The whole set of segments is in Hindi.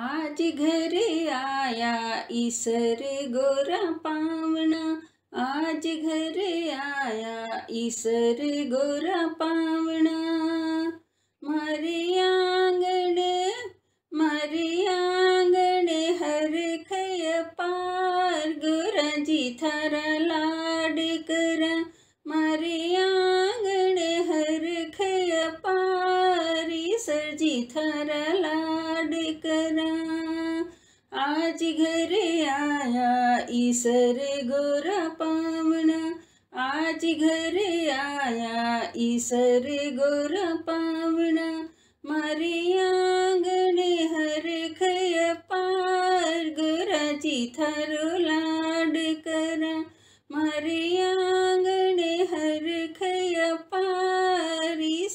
आज घरे आया ईसर गोरा पावना आज घरे आया ईसर गोरा पावना मरियांगण मरियांगण हर खय पार गोरा जी थारा लाड करा जी थारा लाड करा आज घरे आया ईसर गोरा पावना आज घरे आया ईसर गोरा पावना मारे आंगणे हर खय पार गोरा जी थारो लाड करा मारे आंगणे हर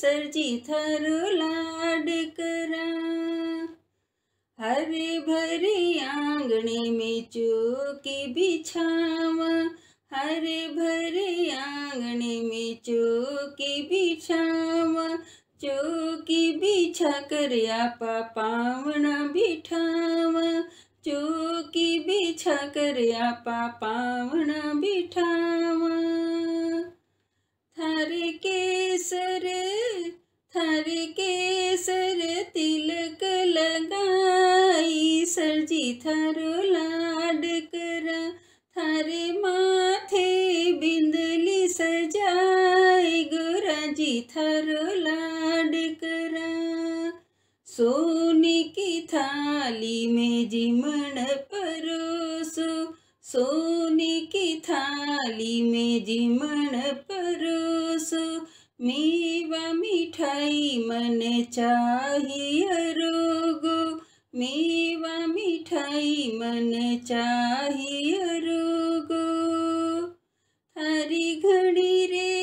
सरजी थर लाड करा हरे भरे आंगणे में चौकी बिछावा हरे भरे आंगणे में चौकी बिछावा चौकी बिछा कर आपा पावना बिठावा चौकी बिछा कर आपा पावना बिठावा थारे केसरे हर के सर तिलक लगाई सर जी थारो लाड करा थारे माथे बिंदली सजाई गोरा जी थारो लाड करा सोने की थाली में जिमण परोसो सोने की थाली में जिमण परोसो मी चाहिए रोगो मेवा मिठाई मन चाहिए रोगो थारी घड़ी रे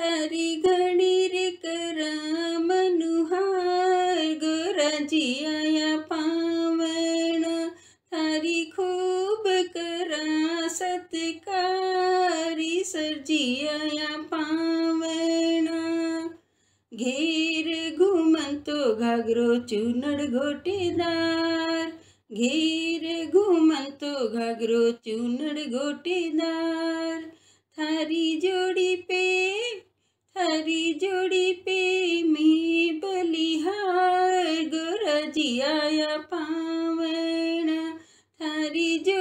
थारी घड़ी रे करा मनुहार गोराजी आया पावना थारी खूब करा सत्कारी सरजी आया पावना घेर घुमंत तो घगरो चूनड़ घोटेदार घेर घुमंत तो घगरो चूनड़ घोटेदार थारी जोड़ी पे थारी जोड़ी पे मी बलिहार गोरा जी आया पावण थारी जो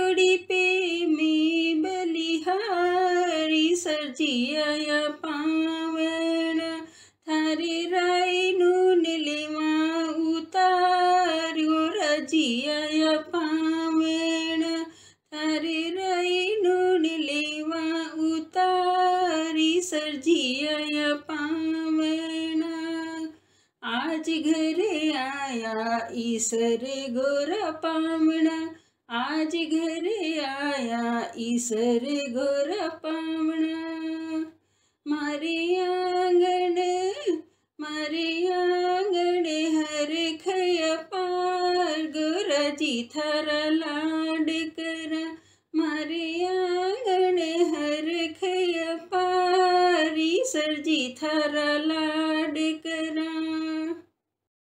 य पाण तारिरयि नून लेवा उतारि सर्जिया पाण आज घरे आया गोर गोर पाण जी थर लाड कर मारिया गण हर खय पारी सर जी थर